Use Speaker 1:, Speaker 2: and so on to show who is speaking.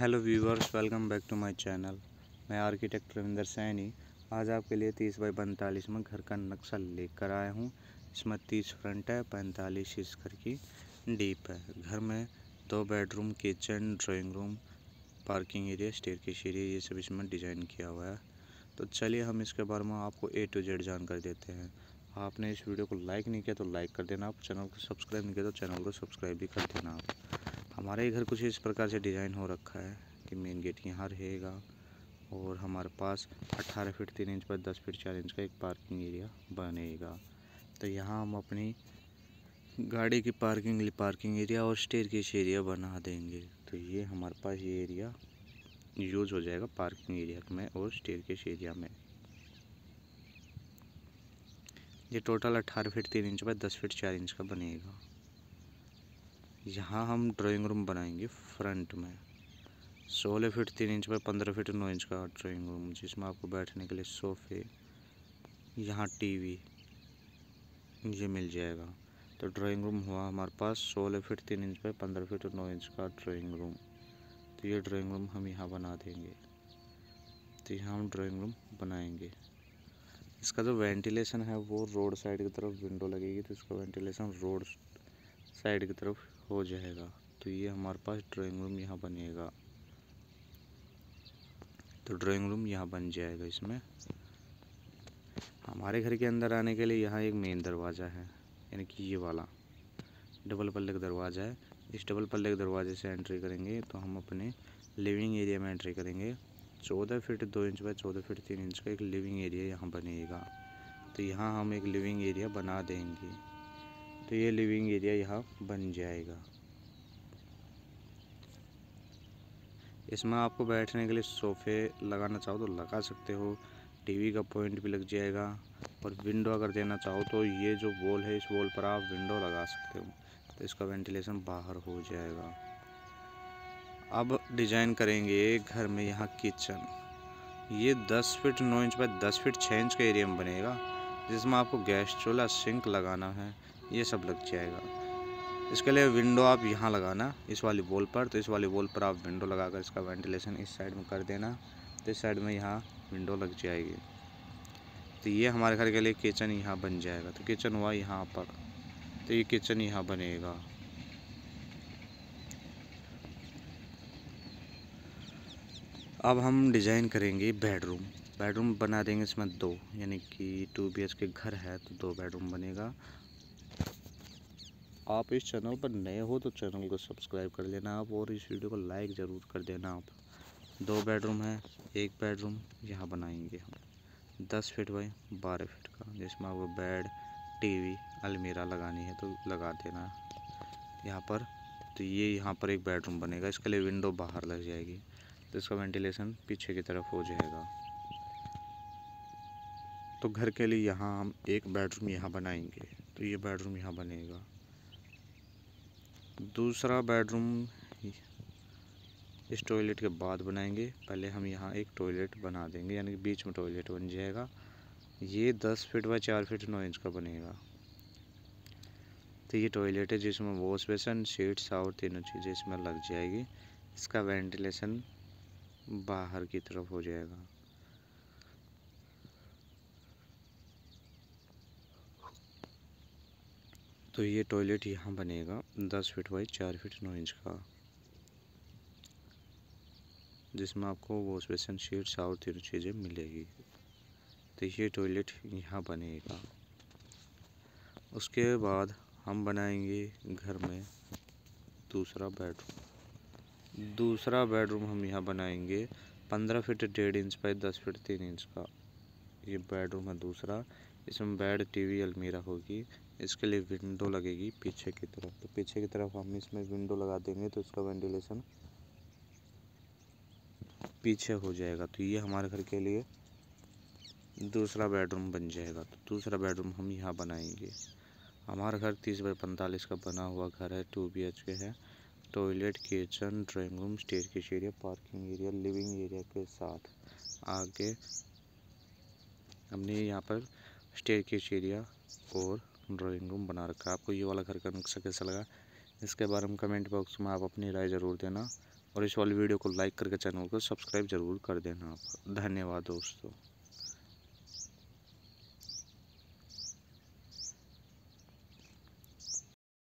Speaker 1: hello viewers welcome back to my channel मैं architect Ravinder Saini आज आपके लिए तीस बाई पैंतालीस में घर का नक्शा लेकर आया हूँ इसमें तीस फ्रंट है पैंतालीस इस घर की डीप है घर में दो bedroom kitchen drawing room parking area stair area ये सब इसमें डिज़ाइन किया हुआ है तो चलिए हम इसके बारे में आपको ए टू जेड जानकारी देते हैं आपने इस वीडियो को लाइक नहीं किया तो लाइक कर देना आप चैनल को सब्सक्राइब नहीं किया तो चैनल को सब्सक्राइब भी कर देना आप हमारे घर कुछ इस प्रकार से डिज़ाइन हो रखा है कि मेन गेट यहाँ रहेगा और हमारे पास 18 फीट तीन इंच पर 10 फीट चार इंच का एक पार्किंग एरिया बनेगा तो यहाँ हम अपनी गाड़ी की पार्किंग पार्किंग एरिया और के एरिया बना देंगे तो ये हमारे पास ये एरिया यूज़ हो जाएगा पार्किंग एरिया में और के एरिया में ये टोटल अट्ठारह फीट तीन इंच पर दस फीट चार इंच का बनेगा यहाँ हम ड्राइंग रूम बनाएंगे फ्रंट में सोलह फीट तीन इंच बाई पंद्रह फीट नौ इंच का ड्राइंग रूम जिसमें आपको बैठने के लिए सोफे यहाँ टीवी ये मिल जाएगा तो ड्राइंग रूम हुआ हमारे पास सोलह फीट तीन इंच बाय पंद्रह फीट नौ इंच का ड्राइंग रूम तो ये ड्राइंग रूम हम यहाँ बना देंगे तो यहाँ हम ड्राइंग रूम बनाएंगे इसका जो वेंटिलेशन है वो रोड साइड की तरफ विंडो लगेगी तो इसका वेंटिलेशन रोड साइड की तरफ हो जाएगा तो ये हमारे पास ड्राइंग रूम यहाँ बनेगा तो ड्राइंग रूम यहाँ बन जाएगा इसमें हमारे घर के अंदर आने के लिए यहाँ एक मेन दरवाज़ा है यानी कि ये वाला डबल पल्ले का दरवाज़ा है इस डबल पल्ले के दरवाजे से एंट्री करेंगे तो हम अपने लिविंग एरिया में एंट्री करेंगे चौदह फीट दो इंच बाय चौदह फीट तीन इंच का एक लिविंग एरिया यहाँ बनेगा तो यहाँ हम एक लिविंग एरिया बना देंगे तो ये लिविंग एरिया यहाँ बन जाएगा इसमें आपको बैठने के लिए सोफ़े लगाना चाहो तो लगा सकते हो टीवी का पॉइंट भी लग जाएगा और विंडो अगर देना चाहो तो ये जो वॉल है इस वॉल पर आप विंडो लगा सकते हो तो इसका वेंटिलेशन बाहर हो जाएगा अब डिज़ाइन करेंगे घर में यहाँ किचन ये 10 feet 9 inch by 10 feet 6 inch का एरिया में बनेगा जिसमें आपको गैस चूल्हा सिंक लगाना है ये सब लग जाएगा इसके लिए विंडो आप यहाँ लगाना इस वाली वॉल पर तो इस वाली वॉल पर आप विंडो लगाकर इसका वेंटिलेशन इस साइड में कर देना तो इस साइड में यहाँ विंडो लग जाएगी तो ये हमारे घर के लिए किचन यहाँ बन जाएगा तो किचन हुआ यहाँ पर तो ये किचन यहाँ बनेगा अब हम डिज़ाइन करेंगे बेडरूम बेडरूम बना देंगे इसमें दो यानी कि टू बी के घर है तो दो बेडरूम बनेगा आप इस चैनल पर नए हो तो चैनल को सब्सक्राइब कर लेना आप और इस वीडियो को लाइक ज़रूर कर देना आप दो बेडरूम है एक बेडरूम यहाँ बनाएंगे हम दस फीट बाई बारह फीट का जिसमें आपको बेड टीवी अलमीरा लगानी है तो लगा देना यहाँ पर तो ये यहाँ पर एक बेडरूम बनेगा इसके लिए विंडो बाहर लग जाएगी तो इसका वेंटिलेशन पीछे की तरफ हो जाएगा तो घर के लिए यहाँ हम एक बेडरूम यहाँ बनाएंगे तो ये बेडरूम यहाँ बनेगा दूसरा बेडरूम इस टॉयलेट के बाद बनाएंगे पहले हम यहाँ एक टॉयलेट बना देंगे यानी कि बीच में टॉयलेट बन जाएगा ये दस फीट बाई चार फीट नौ इंच का बनेगा तो ये टॉयलेट है जिसमें वॉश बेसन शीट्स और तीनों चीज़ें इसमें लग जाएगी इसका वेंटिलेशन बाहर की तरफ हो जाएगा तो ये टॉयलेट यहाँ बनेगा दस फीट बाई चार फीट नौ इंच का जिसमें आपको वॉश बेसन शीट और तीनों चीज़ें मिलेगी तो ये टॉयलेट यहाँ बनेगा उसके बाद हम बनाएंगे घर में दूसरा बेडरूम दूसरा बेडरूम हम यहाँ बनाएंगे पंद्रह फीट डेढ़ इंच बाई दस फीट तीन इंच का ये बेडरूम है दूसरा इसमें बेड टीवी अलमीरा होगी इसके लिए विंडो लगेगी पीछे की तरफ तो पीछे की तरफ हम इसमें विंडो लगा देंगे तो इसका वेंटिलेशन पीछे हो जाएगा तो ये हमारे घर के लिए दूसरा बेडरूम बन जाएगा तो दूसरा बेडरूम हम यहाँ बनाएंगे हमारा घर तीस बाई पैंतालीस का बना हुआ घर है टू बी एच के है toilet kitchen drawing room stair किच area parking area living area के साथ आगे हमने यहाँ पर स्टेयरकेस एरिया और ड्राइंग रूम बना रखा है आपको ये वाला घर का नक्शा कैसा लगा इसके बारे में कमेंट बॉक्स में आप अपनी राय ज़रूर देना और इस वाली वीडियो को लाइक करके चैनल को सब्सक्राइब ज़रूर कर देना आप धन्यवाद दोस्तों